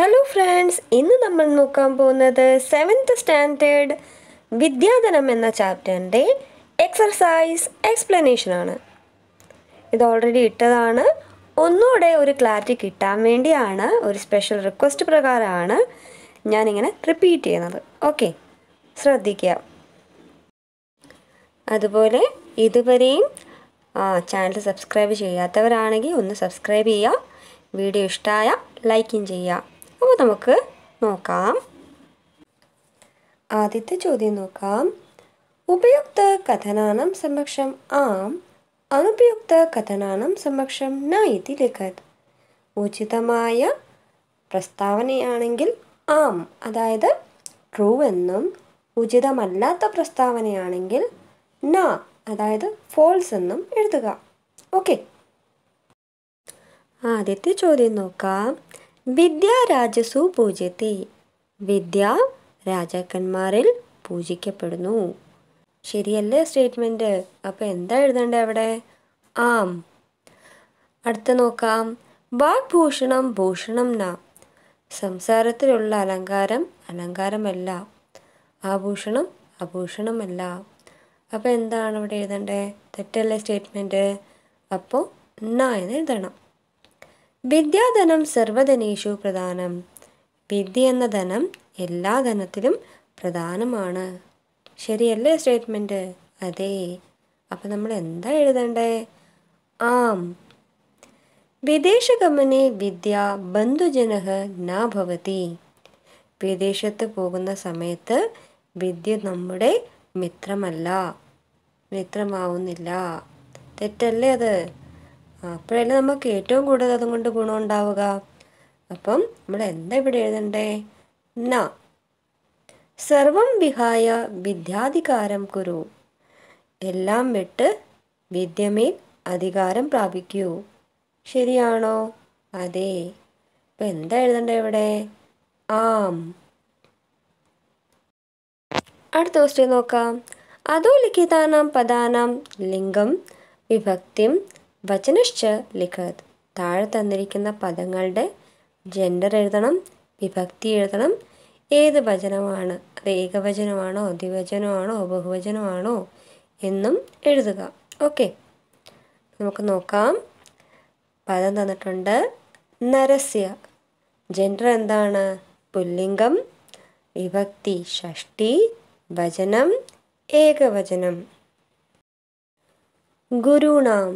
hello friends ഇന്ന് നമ്മൾ നോക്കാൻ പോകുന്നത് സെവൻത്ത് സ്റ്റാൻഡേർഡ് വിദ്യാധനം എന്ന ചാപ്റ്ററിൻ്റെ എക്സർസൈസ് എക്സ്പ്ലനേഷൻ ആണ് ഇത് ഓൾറെഡി ഇട്ടതാണ് ഒന്നുകൂടെ ഒരു ക്ലാരിറ്റി കിട്ടാൻ വേണ്ടിയാണ് ഒരു സ്പെഷ്യൽ റിക്വസ്റ്റ് പ്രകാരമാണ് ഞാനിങ്ങനെ റിപ്പീറ്റ് ചെയ്യുന്നത് ഓക്കെ ശ്രദ്ധിക്കുക അതുപോലെ ഇതുവരെയും ചാനൽ സബ്സ്ക്രൈബ് ചെയ്യാത്തവരാണെങ്കിൽ ഒന്ന് സബ്സ്ക്രൈബ് ചെയ്യുക വീഡിയോ ഇഷ്ടമായ ലൈക്കും ചെയ്യുക നമുക്ക് നോക്കാം ആദ്യത്തെ ചോദ്യം നോക്കാം ഉപയുക്ത കഥനാനം സമക്ഷം ആം അനുപയുക്ത കഥനാനം സമക്ഷം ന ഇതി ലിഖത് ഉചിതമായ പ്രസ്താവനയാണെങ്കിൽ ആം അതായത് ട്രൂ എന്നും ഉചിതമല്ലാത്ത പ്രസ്താവനയാണെങ്കിൽ ന അതായത് ഫോൾസ് എന്നും എഴുതുക ഓക്കെ ആദ്യത്തെ ചോദ്യം നോക്കാം വിദ്യാ രാജസു പൂജ്യത്തെ വിദ്യ രാജാക്കന്മാരിൽ പൂജിക്കപ്പെടുന്നു ശരിയല്ലേ സ്റ്റേറ്റ്മെൻറ്റ് അപ്പോൾ എന്താ എഴുതേണ്ടേ അവിടെ ആം അടുത്ത നോക്കാം വാഗ്ഭൂഷണം ഭൂഷണം ന സംസാരത്തിലുള്ള അലങ്കാരം അലങ്കാരമല്ല ആഭൂഷണം ആഭൂഷണമല്ല അപ്പോൾ എന്താണ് ഇവിടെ എഴുതേണ്ടേ തെറ്റല്ലേ സ്റ്റേറ്റ്മെൻറ്റ് അപ്പോൾ ന എന്ന് എഴുതണം വിദ്യാധനം സർവധനേഷു പ്രധാനം വിദ്യ എന്ന ധനം എല്ലാ ധനത്തിലും പ്രധാനമാണ് ശരിയല്ലേ സ്റ്റേറ്റ്മെൻറ്റ് അതെ അപ്പം നമ്മൾ എന്താ എഴുതണ്ടേ ആം വിദേശഗമനെ വിദ്യ ബന്ധുജനഹ നാഭവതി വിദേശത്ത് പോകുന്ന സമയത്ത് വിദ്യ നമ്മുടെ മിത്രമല്ല മിത്രമാവുന്നില്ല തെറ്റല്ലേ അത് അപ്പോഴല്ലേ നമുക്ക് ഏറ്റവും കൂടുതൽ അതും കൊണ്ട് ഗുണം ഉണ്ടാവുക അപ്പം നമ്മൾ എന്താ ഇവിടെ എഴുതണ്ടേ ന സർവം വിഹായ വിദ്യാധികാരം കുരു എല്ലാം വിട്ട് വിദ്യമേൽ അധികാരം പ്രാപിക്കൂ ശരിയാണോ അതെ ഇപ്പം എന്താ എഴുതണ്ടേ ഇവിടെ ആം അടുത്ത ക്വസ്റ്റ്യൻ നോക്കാം അതോ ലിഖിതാനാം പദാനാം ലിംഗം വിഭക്തിം വചനശ്ച ലിഖത് താഴെ തന്നിരിക്കുന്ന പദങ്ങളുടെ ജെൻഡർ എഴുതണം വിഭക്തി എഴുതണം ഏത് വചനമാണ് അത് ഏകവചനമാണോ ദ്വിവചനമാണോ ബഹുവചനമാണോ എന്നും എഴുതുക ഓക്കെ നമുക്ക് നോക്കാം പദം തന്നിട്ടുണ്ട് നരസ്യ ജെൻഡർ എന്താണ് പുല്ലിംഗം വിഭക്തി ഷഷ്ടി വചനം ഏകവചനം ഗുരുണാം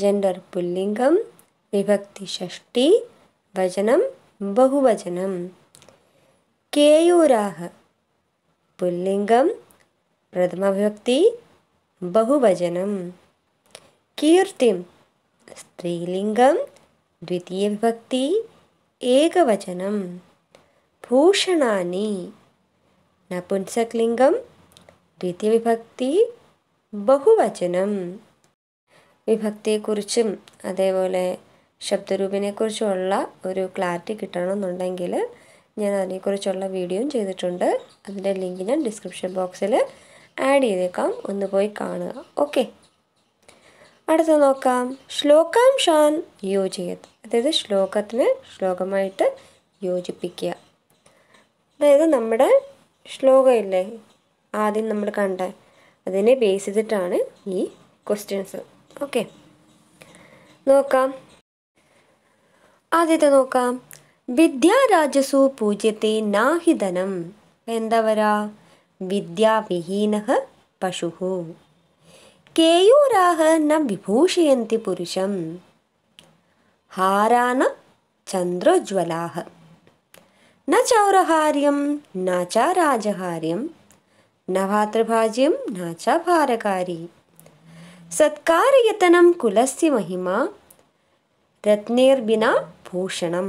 जण्डर् पुल्लिङ्गं विभक्तिषष्टिवचनं बहुवचनं केयूराः पुल्लिङ्गं प्रथमाविभक्ति बहुवचनं कीर्तिं स्त्रीलिङ्गं द्वितीयविभक्ति एकवचनं भूषणानि नपुंसकलिङ्गं द्वितीयविभक्ति बहुवचनम् വിഭക്തിയെക്കുറിച്ചും അതേപോലെ ശബ്ദരൂപിനെക്കുറിച്ചുമുള്ള ഒരു ക്ലാരിറ്റി കിട്ടണമെന്നുണ്ടെങ്കിൽ ഞാൻ അതിനെക്കുറിച്ചുള്ള വീഡിയോയും ചെയ്തിട്ടുണ്ട് അതിൻ്റെ ലിങ്ക് ഞാൻ ഡിസ്ക്രിപ്ഷൻ ബോക്സിൽ ആഡ് ചെയ്തേക്കാം ഒന്ന് പോയി കാണുക ഓക്കെ അടുത്ത നോക്കാം ശ്ലോകാംശാൻ യോജിയത് അതായത് ശ്ലോകത്തിന് ശ്ലോകമായിട്ട് യോജിപ്പിക്കുക അതായത് നമ്മുടെ ശ്ലോകമില്ലേ ആദ്യം നമ്മൾ കണ്ട അതിനെ ബേസ് ചെയ്തിട്ടാണ് ഈ ക്വസ്റ്റ്യൻസ് आद्यते नौका विद्याराजसु पूज्यते न हि धनं वेन्दवरा विद्याविहीनः पशुः केयूराः न विभूषयन्ति पुरुषं हारा न चन्द्रोज्वलाः न चौरहार्यं न च राजहार्यं न भातृभाज्यं न च भारकारी സത്കാരയത്തനം കുലസ്യ മഹിമ രത്നേർബിന ഭൂഷണം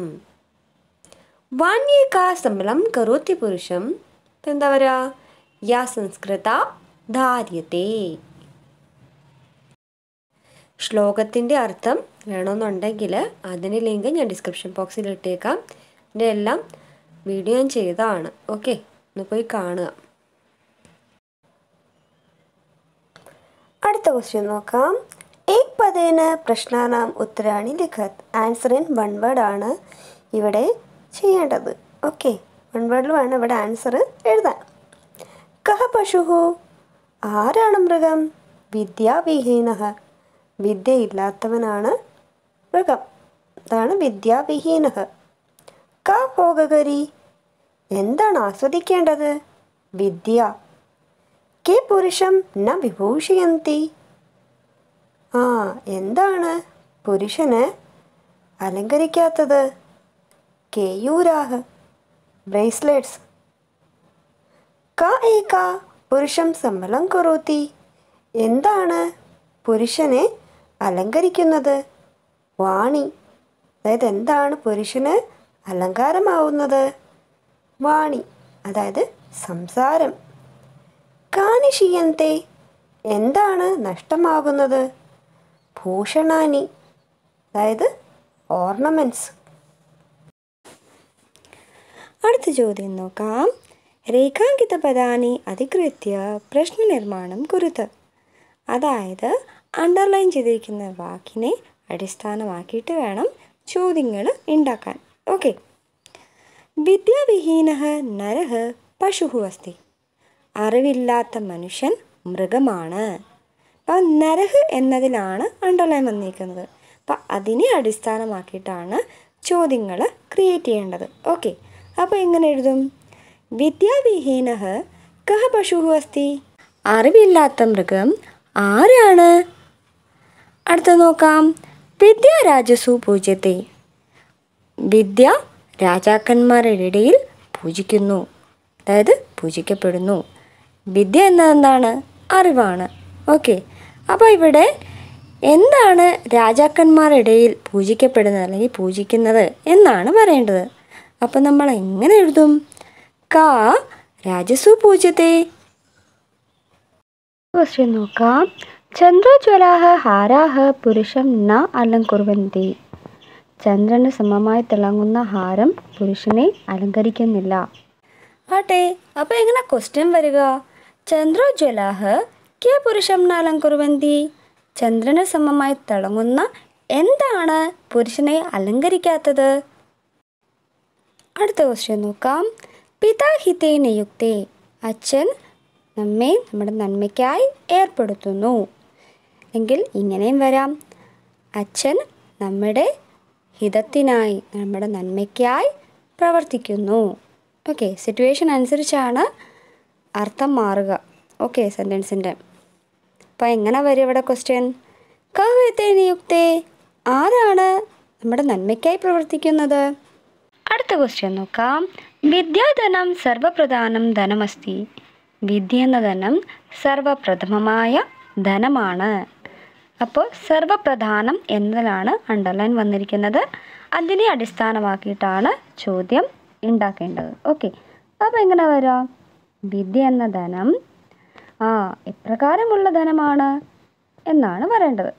വാണ്യേക്കാ സമ്പളം കരോത്തി പുരുഷം എന്താ പറയാ യാ സംസ്കൃത ധാര്യത്തെ ശ്ലോകത്തിൻ്റെ അർത്ഥം വേണമെന്നുണ്ടെങ്കിൽ അതിന് ലിങ്ക് ഞാൻ ഡിസ്ക്രിപ്ഷൻ ബോക്സിൽ ഇട്ടേക്കാം ഇതിൻ്റെ എല്ലാം വീഡിയോ ഞാൻ ചെയ്തതാണ് ഓക്കെ ഒന്ന് പോയി കാണുക അടുത്ത ക്വസ്റ്റ്യൻ നോക്കാം ഏക് പദേന പ്രശ്നാനാം ഉത്തരാണി ലിഖത് ആൻസർ ഇൻ വൺ വേർഡ് ആണ് ഇവിടെ ചെയ്യേണ്ടത് ഓക്കെ വൺ വേർഡിൽ വേണം ഇവിടെ ആൻസർ എഴുതാൻ കഹ പശുഹു ആരാണ് മൃഗം വിദ്യാവിഹീന വിദ്യയില്ലാത്തവനാണ് മൃഗം അതാണ് വിദ്യാവിഹീന ക ഭോഗകരി എന്താണ് ആസ്വദിക്കേണ്ടത് വിദ്യ കെ പുരുഷം ന വിഭൂഷയന്തി ആ എന്താണ് പുരുഷന് അലങ്കരിക്കാത്തത് കെയൂരാഹ് ബ്രേസ്ലെറ്റ്സ് ക ഏക പുരുഷം സമ്മലം കുറൂത്തി എന്താണ് പുരുഷനെ അലങ്കരിക്കുന്നത് വാണി അതായത് എന്താണ് പുരുഷന് അലങ്കാരമാവുന്നത് വാണി അതായത് സംസാരം കാനിഷിയന്തേ എന്താണ് നഷ്ടമാകുന്നത് ഭൂഷണാനി അതായത് ഓർണമെന്റ്സ് അടുത്ത ചോദ്യം നോക്കാം രേഖാങ്കിത പദാനി അധികൃത്യ പ്രശ്നനിർമ്മാണം കുരുത്ത് അതായത് അണ്ടർലൈൻ ചെയ്തിരിക്കുന്ന വാക്കിനെ അടിസ്ഥാനമാക്കിയിട്ട് വേണം ചോദ്യങ്ങൾ ഉണ്ടാക്കാൻ ഓക്കെ വിദ്യാവിഹീന നരഹ പശു അസ്തി അറിവില്ലാത്ത മനുഷ്യൻ മൃഗമാണ് അപ്പോൾ നരഹ് എന്നതിലാണ് അണ്ടർലൈൻ വന്നിരിക്കുന്നത് അപ്പം അതിനെ അടിസ്ഥാനമാക്കിയിട്ടാണ് ചോദ്യങ്ങൾ ക്രിയേറ്റ് ചെയ്യേണ്ടത് ഓക്കെ അപ്പോൾ എങ്ങനെ എഴുതും വിദ്യാവിഹീന കഹ പശു അസ്തി അറിവില്ലാത്ത മൃഗം ആരാണ് അടുത്ത നോക്കാം വിദ്യ രാജസു പൂജ്യത്തെ വിദ്യ രാജാക്കന്മാരുടെ ഇടയിൽ പൂജിക്കുന്നു അതായത് പൂജിക്കപ്പെടുന്നു വിദ്യ എന്നതെന്താണ് അറിവാണ് ഓക്കെ അപ്പോൾ ഇവിടെ എന്താണ് രാജാക്കന്മാരിടയിൽ പൂജിക്കപ്പെടുന്നത് അല്ലെങ്കിൽ പൂജിക്കുന്നത് എന്നാണ് പറയേണ്ടത് അപ്പം നമ്മൾ എങ്ങനെ എഴുതും ക രാജസു പൂജ്യത്തെ ക്വസ്റ്റ്യൻ നോക്കാം ചന്ദ്രോജ്വലാഹ ഹാരാഹ പുരുഷം ന അലങ്കുറുവന്തി ചന്ദ്രന് സമമായി തിളങ്ങുന്ന ഹാരം പുരുഷനെ അലങ്കരിക്കുന്നില്ല ആട്ടെ അപ്പോൾ എങ്ങനെ ക്വസ്റ്റ്യൻ വരിക ചന്ദ്രോജ്വലാഹ് കെ പുരുഷം നാലം കുറുവന്തി ചന്ദ്രന് സമമായി തിളങ്ങുന്ന എന്താണ് പുരുഷനെ അലങ്കരിക്കാത്തത് അടുത്ത ക്വസ്റ്റ്യൻ നോക്കാം പിതാഹിതേ നിയുക്തേ അച്ഛൻ നമ്മെ നമ്മുടെ നന്മയ്ക്കായി ഏർപ്പെടുത്തുന്നു എങ്കിൽ ഇങ്ങനെയും വരാം അച്ഛൻ നമ്മുടെ ഹിതത്തിനായി നമ്മുടെ നന്മയ്ക്കായി പ്രവർത്തിക്കുന്നു ഓക്കെ സിറ്റുവേഷൻ അനുസരിച്ചാണ് അർത്ഥം മാറുക ഓക്കെ സെൻറ്റൻസിൻ്റെ അപ്പോൾ എങ്ങനെ വരും ഇവിടെ ക്വസ്റ്റ്യൻ കവേത്തെ നിയുക്തേ ആരാണ് നമ്മുടെ നന്മയ്ക്കായി പ്രവർത്തിക്കുന്നത് അടുത്ത ക്വസ്റ്റ്യൻ നോക്കാം വിദ്യാധനം സർവപ്രധാനം ധനമസ്തി വിദ്യ എന്ന ധനം സർവപ്രഥമമായ ധനമാണ് അപ്പോൾ സർവപ്രധാനം എന്നതിലാണ് അണ്ടർലൈൻ വന്നിരിക്കുന്നത് അതിനെ അടിസ്ഥാനമാക്കിയിട്ടാണ് ചോദ്യം ഉണ്ടാക്കേണ്ടത് ഓക്കെ അപ്പോൾ എങ്ങനെ വരാം വിദ്യ എന്ന ധനം ആ എപ്രകാരമുള്ള ധനമാണ് എന്നാണ് പറയേണ്ടത്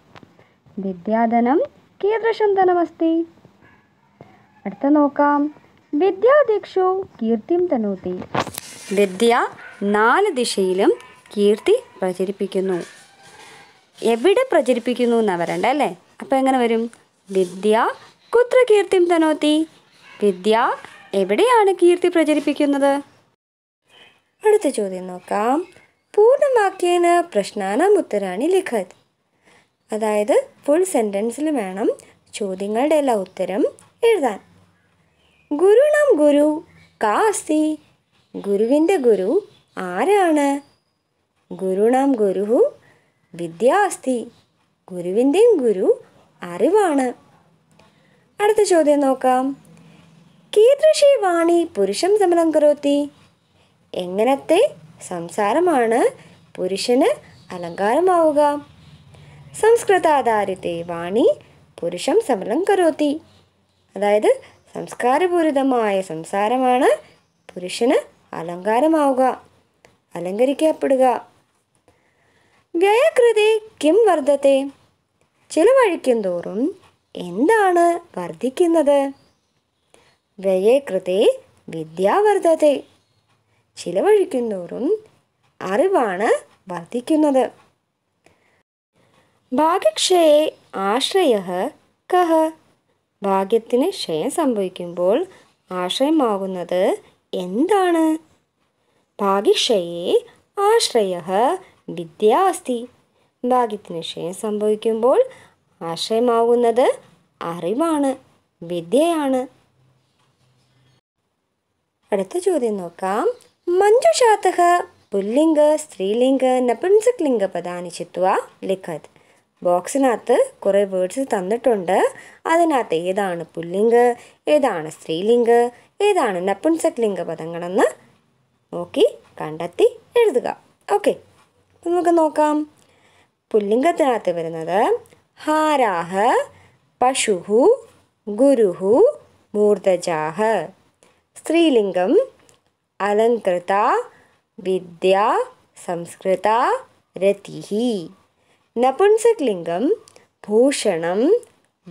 വിദ്യാധനം കീദൃശം ധനമസ്തി അടുത്ത നോക്കാം വിദ്യാദിക്ഷു കീർത്തിം തനൂത്തി വിദ്യ നാല് ദിശയിലും കീർത്തി പ്രചരിപ്പിക്കുന്നു എവിടെ പ്രചരിപ്പിക്കുന്നു എന്നാണ് പറയണ്ട അല്ലേ അപ്പോൾ എങ്ങനെ വരും വിദ്യ കുത്ര കീർത്തിം തനോത്തി വിദ്യ എവിടെയാണ് കീർത്തി പ്രചരിപ്പിക്കുന്നത് അടുത്ത ചോദ്യം നോക്കാം വാക്യേന പ്രശ്നാന ഉത്തരാണി ലിഖത് അതായത് ഫുൾ സെൻറ്റൻസിൽ വേണം ചോദ്യങ്ങളുടെ എല്ലാ ഉത്തരം എഴുതാൻ ഗുരുണം ഗുരു കാസ്തി ഗുരുവിൻ്റെ ഗുരു ആരാണ് ഗുരുണാം ഗുരുഹു വിദ്യാസ്തി ഗുരുവിൻ്റെയും ഗുരു അറിവാണ് അടുത്ത ചോദ്യം നോക്കാം കീദൃശി വാണി പുരുഷം സമലം കരോത്തി എങ്ങനത്തെ സംസാരമാണ് പുരുഷന് അലങ്കാരമാവുക സംസ്കൃതാധാരിത വാണി പുരുഷം സമലം കരോത്തി അതായത് സംസ്കാരപൂരിതമായ സംസാരമാണ് പുരുഷന് അലങ്കാരമാവുക അലങ്കരിക്കപ്പെടുക വ്യയകൃതി കിം വർദ്ധത്തെ ചിലവഴിക്കും തോറും എന്താണ് വർദ്ധിക്കുന്നത് വ്യയകൃതി വിദ്യാവർദ്ധത്തെ ചിലവഴിക്കുന്നോറും അറിവാണ് വർദ്ധിക്കുന്നത് ഭാഗ്യക്ഷയെ ആശ്രയ കഹ ഭാഗ്യത്തിന് ക്ഷയം സംഭവിക്കുമ്പോൾ ആശ്രയമാകുന്നത് എന്താണ് ഭാഗ്യക്ഷയെ ആശ്രയ വിദ്യ അസ്തി ഭാഗ്യത്തിന് ക്ഷയം സംഭവിക്കുമ്പോൾ ആശ്രയമാകുന്നത് അറിവാണ് വിദ്യയാണ് അടുത്ത ചോദ്യം നോക്കാം മഞ്ജുഷാത്തഹ പുല്ലിംഗ സ്ത്രീലിംഗ നപുംസക്ലിംഗ പദാനി ചിത്വ ലിഖത് ബോക്സിനകത്ത് കുറേ വേർഡ്സ് തന്നിട്ടുണ്ട് അതിനകത്ത് ഏതാണ് പുല്ലിംഗ് ഏതാണ് സ്ത്രീലിംഗ് ഏതാണ് നപുംസക്ലിംഗ പദങ്ങളെന്ന് നോക്കി കണ്ടെത്തി എഴുതുക ഓക്കെ നമുക്ക് നോക്കാം പുല്ലിംഗത്തിനകത്ത് വരുന്നത് ഹാരാഹ പശുഹു ഗുരുഹു മൂർധജാഹ സ്ത്രീലിംഗം അലങ്കൃത വിദ്യ സംസ്കൃത രതിഹി നപുംസകലിംഗം ഭൂഷണം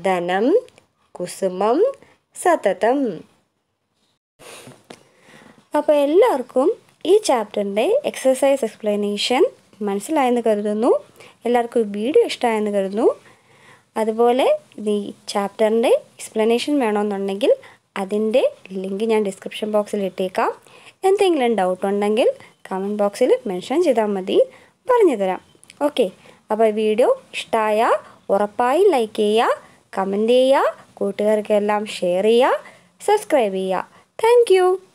ധനം കുസുമം സതതം അപ്പോൾ എല്ലാവർക്കും ഈ ചാപ്റ്ററിൻ്റെ എക്സസൈസ് എക്സ്പ്ലനേഷൻ മനസ്സിലായെന്ന് കരുതുന്നു എല്ലാവർക്കും ഈ വീഡിയോ ഇഷ്ടമായെന്ന് കരുതുന്നു അതുപോലെ ഈ ചാപ്റ്ററിൻ്റെ എക്സ്പ്ലനേഷൻ വേണമെന്നുണ്ടെങ്കിൽ അതിൻ്റെ ലിങ്ക് ഞാൻ ഡിസ്ക്രിപ്ഷൻ ബോക്സിൽ ഇട്ടേക്കാം എന്തെങ്കിലും ഡൗട്ട് ഉണ്ടെങ്കിൽ കമൻറ്റ് ബോക്സിൽ മെൻഷൻ ചെയ്താൽ മതി പറഞ്ഞു തരാം ഓക്കെ അപ്പോൾ വീഡിയോ ഇഷ്ടമായ ഉറപ്പായി ലൈക്ക് ചെയ്യുക കമൻറ്റ് ചെയ്യുക കൂട്ടുകാർക്കെല്ലാം ഷെയർ ചെയ്യുക സബ്സ്ക്രൈബ് ചെയ്യുക താങ്ക്